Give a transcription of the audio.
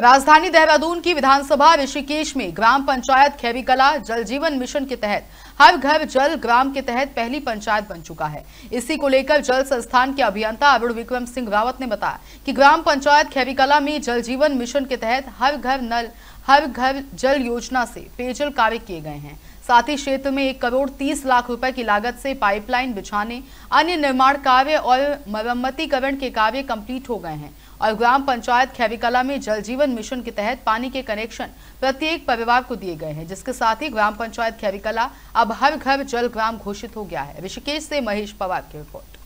राजधानी देहरादून की विधानसभा ऋषिकेश में ग्राम पंचायत खैरीकला जल जीवन मिशन के तहत हर घर जल ग्राम के तहत पहली पंचायत बन चुका है इसी को लेकर जल संस्थान के अभियंता अरुण विक्रम सिंह रावत ने बताया कि ग्राम पंचायत खैरीकला में जल जीवन मिशन के तहत हर घर नल हर घर जल योजना से पेयजल कार्य किए गए हैं साथ ही क्षेत्र में एक करोड़ तीस लाख रुपए की लागत से पाइपलाइन बिछाने अन्य निर्माण कार्य और मरम्मतीकरण के कार्य कंप्लीट हो गए हैं और ग्राम पंचायत खैविकला में जल जीवन मिशन के तहत पानी के कनेक्शन प्रत्येक परिवार को दिए गए हैं जिसके साथ ही ग्राम पंचायत खैविकला अब हर घर जल ग्राम घोषित हो गया है ऋषिकेश से महेश पवार की रिपोर्ट